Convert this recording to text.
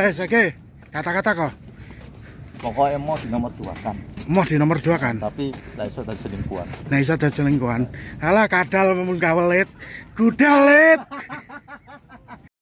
guys, oke. Kata-kata kok. Pokoknya mau di nomor dua kan. Mau di nomor dua kan. Tapi lah iso dan selingkuhan. Nah iso dan selingkuhan. Alah kadal memun kawelit. Gudalit.